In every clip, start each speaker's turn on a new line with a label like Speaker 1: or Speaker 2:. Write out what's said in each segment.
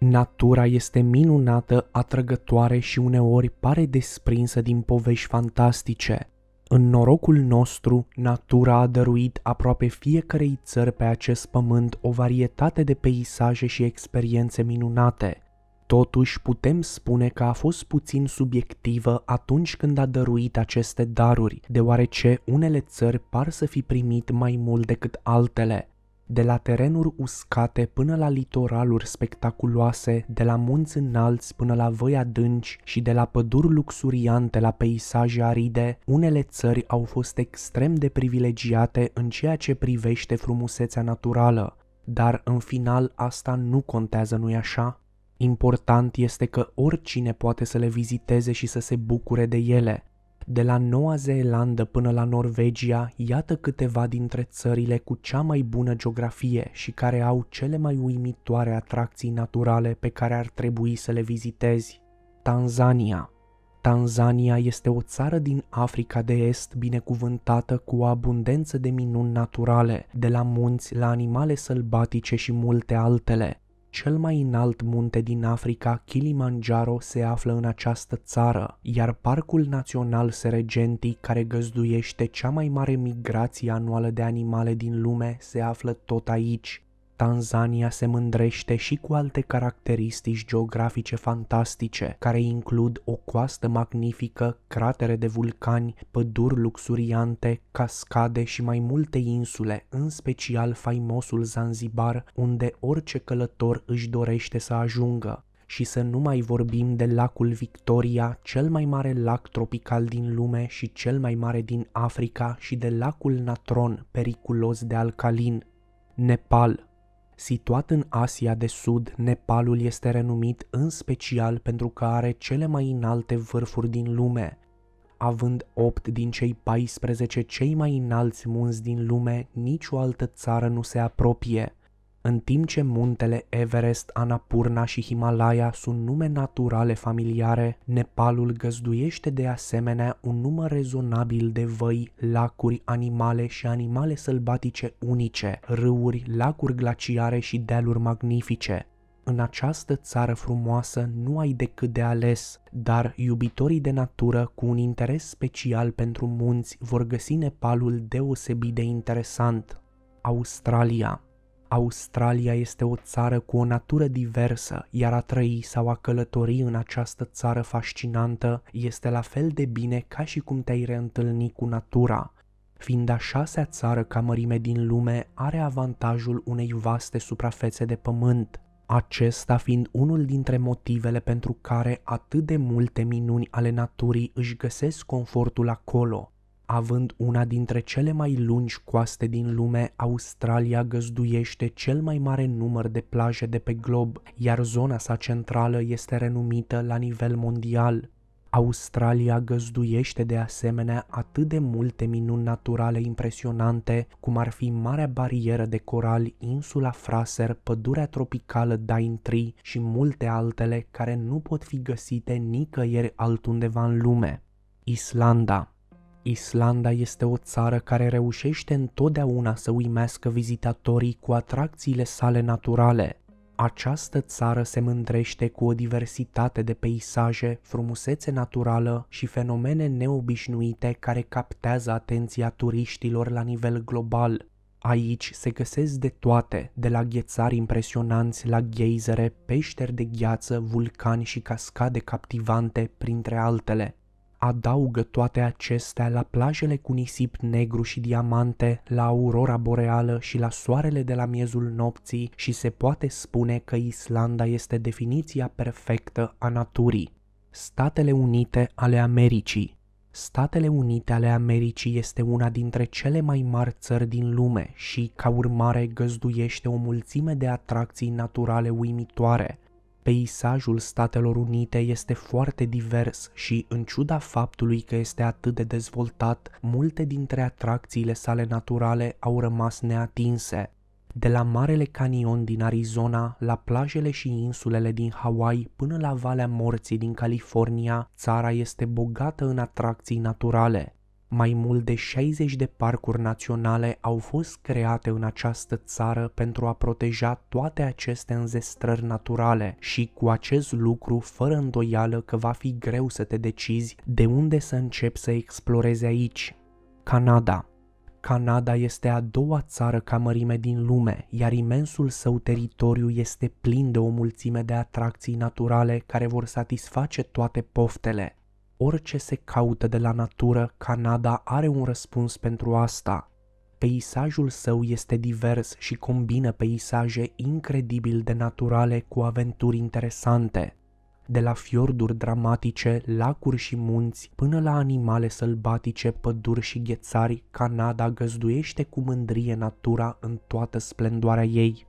Speaker 1: Natura este minunată, atrăgătoare și uneori pare desprinsă din povești fantastice. În norocul nostru, natura a dăruit aproape fiecarei țări pe acest pământ o varietate de peisaje și experiențe minunate. Totuși, putem spune că a fost puțin subiectivă atunci când a dăruit aceste daruri, deoarece unele țări par să fi primit mai mult decât altele. De la terenuri uscate până la litoraluri spectaculoase, de la munți înalți până la văi adânci și de la păduri luxuriante la peisaje aride, unele țări au fost extrem de privilegiate în ceea ce privește frumusețea naturală. Dar, în final, asta nu contează, nu-i așa? Important este că oricine poate să le viziteze și să se bucure de ele, de la Noua Zeelandă până la Norvegia, iată câteva dintre țările cu cea mai bună geografie și care au cele mai uimitoare atracții naturale pe care ar trebui să le vizitezi. Tanzania Tanzania este o țară din Africa de Est binecuvântată cu o abundență de minuni naturale, de la munți la animale sălbatice și multe altele. Cel mai înalt munte din Africa, Kilimanjaro, se află în această țară, iar Parcul Național Serengeti, care găzduiește cea mai mare migrație anuală de animale din lume, se află tot aici. Tanzania se mândrește și cu alte caracteristici geografice fantastice, care includ o coastă magnifică, cratere de vulcani, păduri luxuriante, cascade și mai multe insule, în special faimosul Zanzibar, unde orice călător își dorește să ajungă și să nu mai vorbim de lacul Victoria, cel mai mare lac tropical din lume și cel mai mare din Africa și de lacul Natron, periculos de alcalin. Nepal, Situat în Asia de Sud, Nepalul este renumit în special pentru că are cele mai înalte vârfuri din lume, având 8 din cei 14 cei mai înalți munți din lume, nicio altă țară nu se apropie în timp ce muntele Everest, Annapurna și Himalaya sunt nume naturale familiare, Nepalul găzduiește de asemenea un număr rezonabil de văi, lacuri, animale și animale sălbatice unice, râuri, lacuri glaciare și dealuri magnifice. În această țară frumoasă nu ai decât de ales, dar iubitorii de natură cu un interes special pentru munți vor găsi Nepalul deosebit de interesant. Australia Australia este o țară cu o natură diversă, iar a trăi sau a călători în această țară fascinantă este la fel de bine ca și cum te-ai reîntâlni cu natura. Fiind a șasea țară ca mărime din lume, are avantajul unei vaste suprafețe de pământ, acesta fiind unul dintre motivele pentru care atât de multe minuni ale naturii își găsesc confortul acolo, Având una dintre cele mai lungi coaste din lume, Australia găzduiește cel mai mare număr de plaje de pe glob, iar zona sa centrală este renumită la nivel mondial. Australia găzduiește de asemenea atât de multe minuni naturale impresionante, cum ar fi Marea Barieră de Coral, insula Fraser, pădurea tropicală Dine Tree și multe altele care nu pot fi găsite nicăieri altundeva în lume. Islanda Islanda este o țară care reușește întotdeauna să uimească vizitatorii cu atracțiile sale naturale. Această țară se mândrește cu o diversitate de peisaje, frumusețe naturală și fenomene neobișnuite care captează atenția turiștilor la nivel global. Aici se găsesc de toate, de la ghețari impresionanți la gheizere, peșteri de gheață, vulcani și cascade captivante, printre altele adaugă toate acestea la plajele cu nisip negru și diamante, la aurora boreală și la soarele de la miezul nopții și se poate spune că Islanda este definiția perfectă a naturii. Statele Unite ale Americii Statele Unite ale Americii este una dintre cele mai mari țări din lume și, ca urmare, găzduiește o mulțime de atracții naturale uimitoare – Peisajul Statelor Unite este foarte divers și, în ciuda faptului că este atât de dezvoltat, multe dintre atracțiile sale naturale au rămas neatinse. De la Marele Canion din Arizona, la plajele și insulele din Hawaii, până la Valea Morții din California, țara este bogată în atracții naturale. Mai mult de 60 de parcuri naționale au fost create în această țară pentru a proteja toate aceste înzestrări naturale și cu acest lucru, fără îndoială că va fi greu să te decizi de unde să începi să explorezi aici. Canada Canada este a doua țară ca mărime din lume, iar imensul său teritoriu este plin de o mulțime de atracții naturale care vor satisface toate poftele orice se caută de la natură, Canada are un răspuns pentru asta. Peisajul său este divers și combină peisaje incredibil de naturale cu aventuri interesante. De la fiorduri dramatice, lacuri și munți, până la animale sălbatice, păduri și ghețari, Canada găzduiește cu mândrie natura în toată splendoarea ei.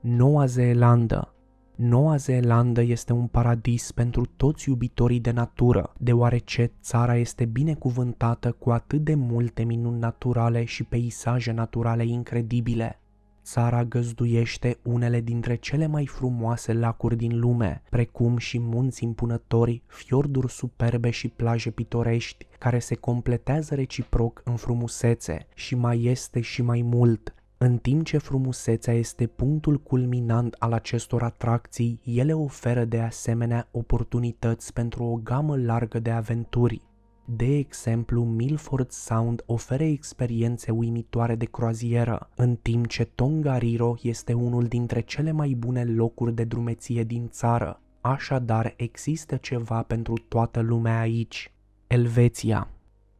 Speaker 1: Noua Zeelandă Noua Zeelandă este un paradis pentru toți iubitorii de natură, deoarece țara este binecuvântată cu atât de multe minuni naturale și peisaje naturale incredibile. Țara găzduiește unele dintre cele mai frumoase lacuri din lume, precum și munți impunători, fiorduri superbe și plaje pitorești, care se completează reciproc în frumusețe și mai este și mai mult, în timp ce frumusețea este punctul culminant al acestor atracții, ele oferă de asemenea oportunități pentru o gamă largă de aventuri. De exemplu, Milford Sound oferă experiențe uimitoare de croazieră, în timp ce Tongariro este unul dintre cele mai bune locuri de drumeție din țară. Așadar, există ceva pentru toată lumea aici. Elveția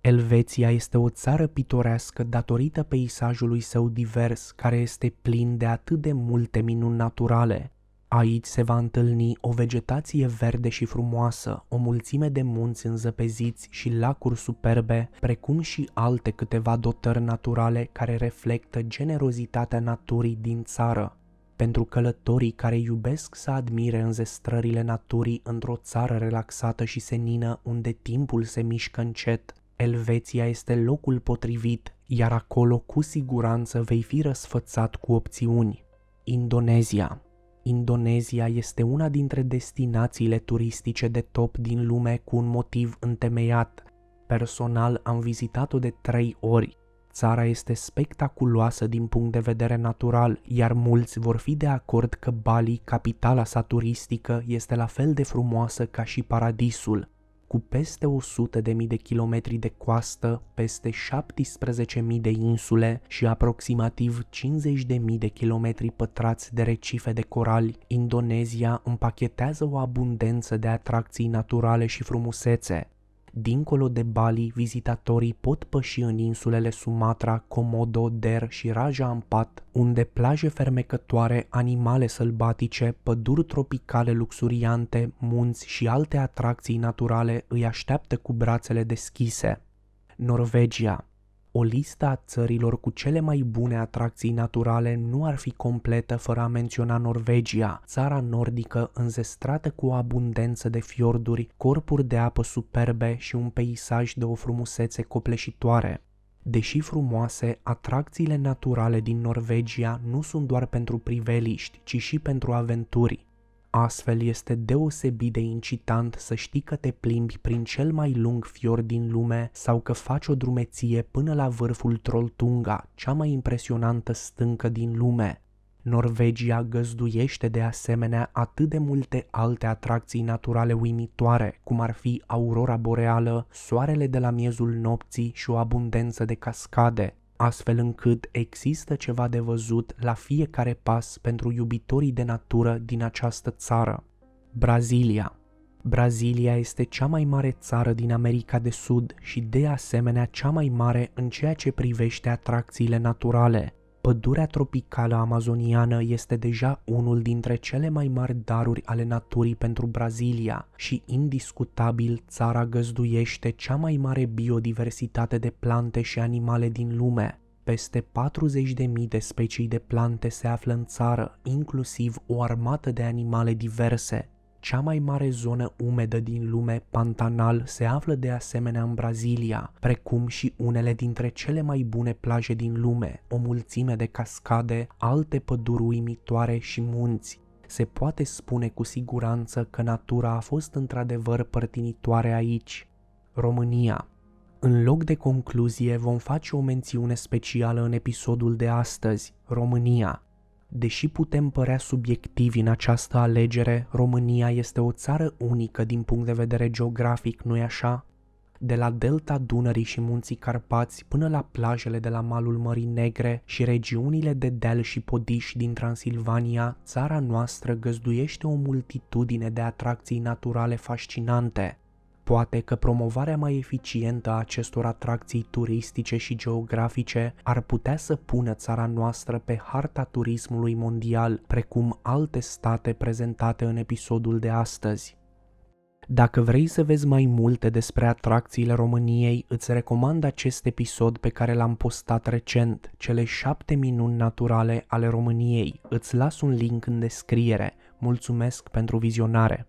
Speaker 1: Elveția este o țară pitorească datorită peisajului său divers, care este plin de atât de multe minuni naturale. Aici se va întâlni o vegetație verde și frumoasă, o mulțime de munți înzăpeziți și lacuri superbe, precum și alte câteva dotări naturale care reflectă generozitatea naturii din țară. Pentru călătorii care iubesc să admire înzestrările naturii într-o țară relaxată și senină unde timpul se mișcă încet, Elveția este locul potrivit, iar acolo cu siguranță vei fi răsfățat cu opțiuni. Indonezia Indonezia este una dintre destinațiile turistice de top din lume cu un motiv întemeiat. Personal am vizitat-o de trei ori. Țara este spectaculoasă din punct de vedere natural, iar mulți vor fi de acord că Bali, capitala sa turistică, este la fel de frumoasă ca și paradisul cu peste 100.000 de kilometri de coastă, peste 17.000 de insule și aproximativ 50.000 de kilometri pătrați de recife de corali, Indonezia împachetează o abundență de atracții naturale și frumusețe, Dincolo de Bali, vizitatorii pot păși în insulele Sumatra, Komodo, Der și Raja Ampat, unde plaje fermecătoare, animale sălbatice, păduri tropicale luxuriante, munți și alte atracții naturale îi așteaptă cu brațele deschise. Norvegia o listă a țărilor cu cele mai bune atracții naturale nu ar fi completă fără a menționa Norvegia, țara nordică înzestrată cu o abundență de fiorduri, corpuri de apă superbe și un peisaj de o frumusețe copleșitoare. Deși frumoase, atracțiile naturale din Norvegia nu sunt doar pentru priveliști, ci și pentru aventuri. Astfel este deosebit de incitant să știi că te plimbi prin cel mai lung fior din lume sau că faci o drumeție până la vârful Trolltunga, cea mai impresionantă stâncă din lume. Norvegia găzduiește de asemenea atât de multe alte atracții naturale uimitoare, cum ar fi aurora boreală, soarele de la miezul nopții și o abundență de cascade, astfel încât există ceva de văzut la fiecare pas pentru iubitorii de natură din această țară. Brazilia Brazilia este cea mai mare țară din America de Sud și de asemenea cea mai mare în ceea ce privește atracțiile naturale. Pădurea tropicală amazoniană este deja unul dintre cele mai mari daruri ale naturii pentru Brazilia și indiscutabil țara găzduiește cea mai mare biodiversitate de plante și animale din lume. Peste 40.000 de specii de plante se află în țară, inclusiv o armată de animale diverse, cea mai mare zonă umedă din lume, Pantanal, se află de asemenea în Brazilia, precum și unele dintre cele mai bune plaje din lume, o mulțime de cascade, alte păduri uimitoare și munți. Se poate spune cu siguranță că natura a fost într-adevăr părtinitoare aici. România, în loc de concluzie, vom face o mențiune specială în episodul de astăzi, România, Deși putem părea subiectivi în această alegere, România este o țară unică din punct de vedere geografic, nu-i așa? De la delta Dunării și munții Carpați până la plajele de la malul Mării Negre și regiunile de deal și podiși din Transilvania, țara noastră găzduiește o multitudine de atracții naturale fascinante, Poate că promovarea mai eficientă a acestor atracții turistice și geografice ar putea să pună țara noastră pe harta turismului mondial, precum alte state prezentate în episodul de astăzi. Dacă vrei să vezi mai multe despre atracțiile României, îți recomand acest episod pe care l-am postat recent, cele 7 minuni naturale ale României. Îți las un link în descriere. Mulțumesc pentru vizionare!